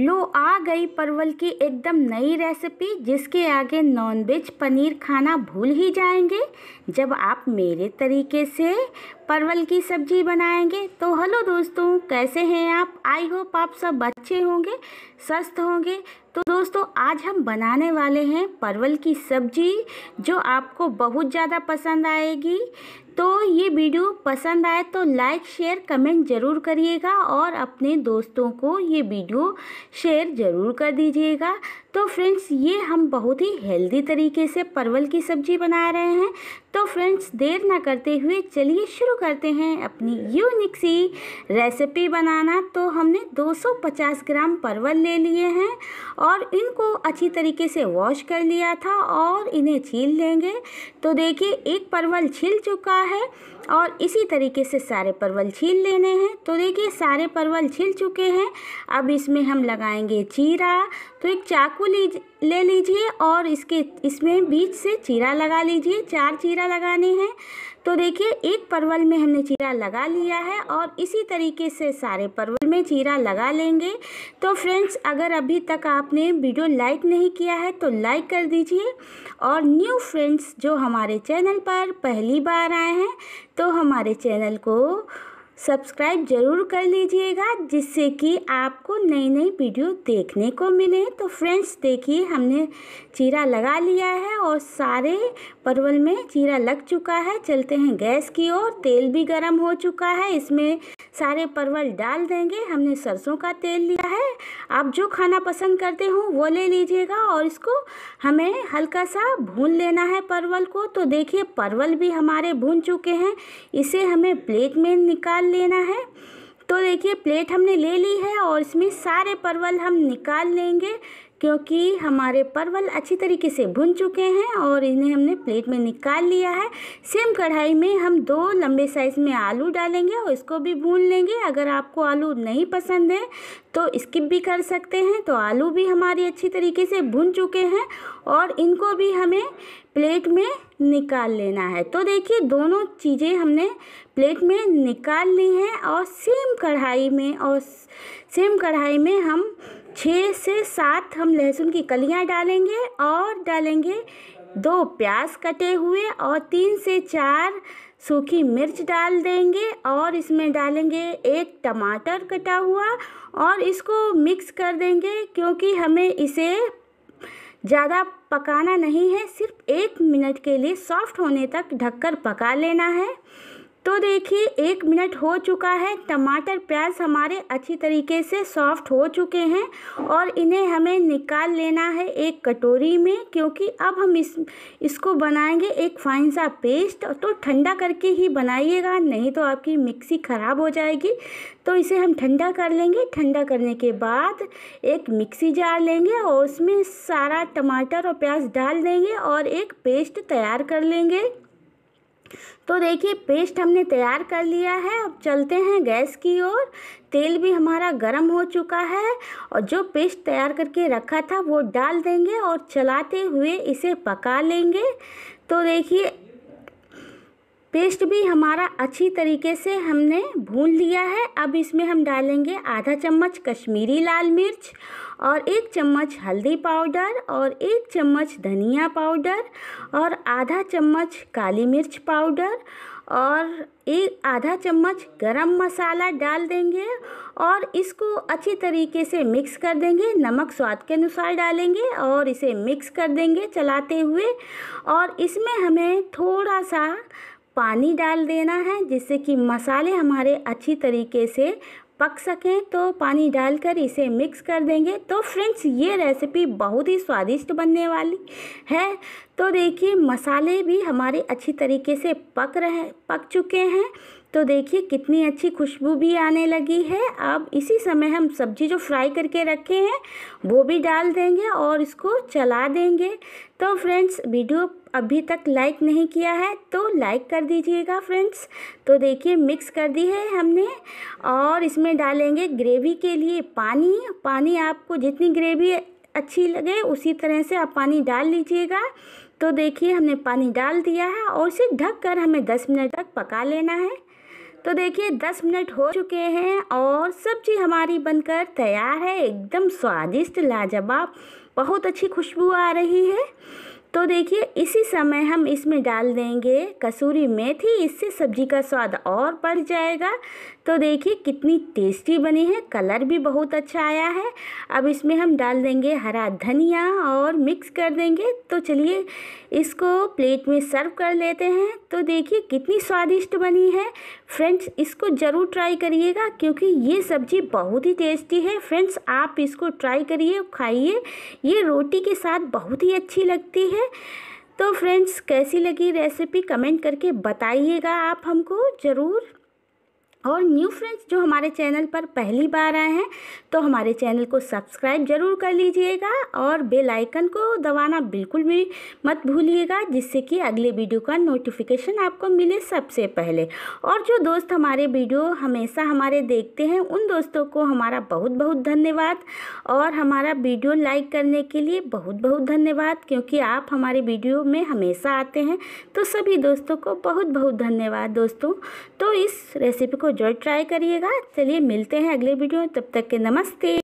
लो आ गई परवल की एकदम नई रेसिपी जिसके आगे नॉनवेज पनीर खाना भूल ही जाएंगे जब आप मेरे तरीके से परवल की सब्जी बनाएंगे तो हेलो दोस्तों कैसे हैं आप आई होप आप सब अच्छे होंगे स्वस्थ होंगे तो दोस्तों आज हम बनाने वाले हैं परवल की सब्जी जो आपको बहुत ज़्यादा पसंद आएगी तो ये वीडियो पसंद आए तो लाइक शेयर कमेंट ज़रूर करिएगा और अपने दोस्तों को ये वीडियो शेयर ज़रूर कर दीजिएगा तो फ्रेंड्स ये हम बहुत ही हेल्दी तरीके से परवल की सब्जी बना रहे हैं तो फ्रेंड्स देर ना करते हुए चलिए शुरू करते हैं अपनी यूनिक सी रेसिपी बनाना तो हमने 250 ग्राम परवल ले लिए हैं और इनको अच्छी तरीके से वॉश कर लिया था और इन्हें छील लेंगे तो देखिए एक परवल छिल चुका है और इसी तरीके से सारे परवल छील लेने हैं तो देखिए सारे परवल छिल चुके हैं अब इसमें हम लगाएंगे चीरा तो एक चाकू लीज ले लीजिए और इसके इसमें बीच से चीरा लगा लीजिए चार चीरा लगाने हैं तो देखिए एक परवल में हमने चीरा लगा लिया है और इसी तरीके से सारे परवल में चीरा लगा लेंगे तो फ्रेंड्स अगर अभी तक आपने वीडियो लाइक नहीं किया है तो लाइक कर दीजिए और न्यू फ्रेंड्स जो हमारे चैनल पर पहली बार आए हैं तो हमारे चैनल को सब्सक्राइब ज़रूर कर लीजिएगा जिससे कि आपको नई नई वीडियो देखने को मिले तो फ्रेंड्स देखिए हमने चीरा लगा लिया है और सारे परवल में चीरा लग चुका है चलते हैं गैस की ओर तेल भी गर्म हो चुका है इसमें सारे परवल डाल देंगे हमने सरसों का तेल लिया है आप जो खाना पसंद करते हो वो ले लीजिएगा और इसको हमें हल्का सा भून लेना है परवल को तो देखिए परवल भी हमारे भून चुके हैं इसे हमें प्लेट में निकाल लेना है तो देखिए प्लेट हमने ले ली है और इसमें सारे परवल हम निकाल लेंगे क्योंकि हमारे परवल अच्छी तरीके से भुन चुके हैं और इन्हें हमने प्लेट में निकाल लिया है सेम कढ़ाई में हम दो लंबे साइज़ में आलू डालेंगे और इसको भी भून लेंगे अगर आपको आलू नहीं पसंद है तो स्किप भी कर सकते हैं तो आलू भी हमारी अच्छी तरीके से भुन चुके हैं और इनको भी हमें प्लेट में निकाल लेना है तो देखिए दोनों चीज़ें हमने प्लेट में निकाल ली हैं और सेम कढ़ाई में और सेम कढ़ाई में हम छः से सात हम लहसुन की कलियाँ डालेंगे और डालेंगे दो प्याज कटे हुए और तीन से चार सूखी मिर्च डाल देंगे और इसमें डालेंगे एक टमाटर कटा हुआ और इसको मिक्स कर देंगे क्योंकि हमें इसे ज़्यादा पकाना नहीं है सिर्फ एक मिनट के लिए सॉफ्ट होने तक ढककर पका लेना है तो देखिए एक मिनट हो चुका है टमाटर प्याज हमारे अच्छी तरीके से सॉफ्ट हो चुके हैं और इन्हें हमें निकाल लेना है एक कटोरी में क्योंकि अब हम इस इसको बनाएंगे एक फाइन सा पेस्ट तो ठंडा करके ही बनाइएगा नहीं तो आपकी मिक्सी ख़राब हो जाएगी तो इसे हम ठंडा कर लेंगे ठंडा करने के बाद एक मिक्सी जार लेंगे और उसमें सारा टमाटर और प्याज डाल देंगे और एक पेस्ट तैयार कर लेंगे तो देखिए पेस्ट हमने तैयार कर लिया है अब चलते हैं गैस की ओर तेल भी हमारा गर्म हो चुका है और जो पेस्ट तैयार करके रखा था वो डाल देंगे और चलाते हुए इसे पका लेंगे तो देखिए पेस्ट भी हमारा अच्छी तरीके से हमने भून लिया है अब इसमें हम डालेंगे आधा चम्मच कश्मीरी लाल मिर्च और एक चम्मच हल्दी पाउडर और एक चम्मच धनिया पाउडर और आधा चम्मच काली मिर्च पाउडर और एक आधा चम्मच गरम मसाला डाल देंगे और इसको अच्छी तरीके से मिक्स कर देंगे नमक स्वाद के अनुसार डालेंगे और इसे मिक्स कर देंगे चलाते हुए और इसमें हमें थोड़ा सा पानी डाल देना है जिससे कि मसाले हमारे अच्छी तरीके से पक सकें तो पानी डालकर इसे मिक्स कर देंगे तो फ्रेंड्स ये रेसिपी बहुत ही स्वादिष्ट बनने वाली है तो देखिए मसाले भी हमारे अच्छी तरीके से पक रहे पक चुके हैं तो देखिए कितनी अच्छी खुशबू भी आने लगी है अब इसी समय हम सब्जी जो फ्राई करके रखे हैं वो भी डाल देंगे और इसको चला देंगे तो फ्रेंड्स वीडियो अभी तक लाइक नहीं किया है तो लाइक कर दीजिएगा फ्रेंड्स तो देखिए मिक्स कर दी है हमने और इसमें डालेंगे ग्रेवी के लिए पानी पानी आपको जितनी ग्रेवी अच्छी लगे उसी तरह से आप पानी डाल लीजिएगा तो देखिए हमने पानी डाल दिया है और इसे ढक कर हमें 10 मिनट तक पका लेना है तो देखिए 10 मिनट हो चुके हैं और सब्जी हमारी बनकर तैयार है एकदम स्वादिष्ट लाजवाब बहुत अच्छी खुशबू आ रही है तो देखिए इसी समय हम इसमें डाल देंगे कसूरी मेथी इससे सब्जी का स्वाद और बढ़ जाएगा तो देखिए कितनी टेस्टी बनी है कलर भी बहुत अच्छा आया है अब इसमें हम डाल देंगे हरा धनिया और मिक्स कर देंगे तो चलिए इसको प्लेट में सर्व कर लेते हैं तो देखिए कितनी स्वादिष्ट बनी है फ्रेंड्स इसको ज़रूर ट्राई करिएगा क्योंकि ये सब्ज़ी बहुत ही टेस्टी है फ्रेंड्स आप इसको ट्राई करिए खाइए ये रोटी के साथ बहुत ही अच्छी लगती है तो फ्रेंड्स कैसी लगी रेसिपी कमेंट करके बताइएगा आप हमको ज़रूर और न्यू फ्रेंड्स जो हमारे चैनल पर पहली बार आए हैं तो हमारे चैनल को सब्सक्राइब जरूर कर लीजिएगा और बेल आइकन को दबाना बिल्कुल भी मत भूलिएगा जिससे कि अगले वीडियो का नोटिफिकेशन आपको मिले सबसे पहले और जो दोस्त हमारे वीडियो हमेशा हमारे देखते हैं उन दोस्तों को हमारा बहुत बहुत धन्यवाद और हमारा वीडियो लाइक करने के लिए बहुत बहुत धन्यवाद क्योंकि आप हमारे वीडियो में हमेशा आते हैं तो सभी दोस्तों को बहुत बहुत धन्यवाद दोस्तों तो इस रेसिपी को को जरूर ट्राई करिएगा चलिए मिलते हैं अगले वीडियो में तब तक के नमस्ते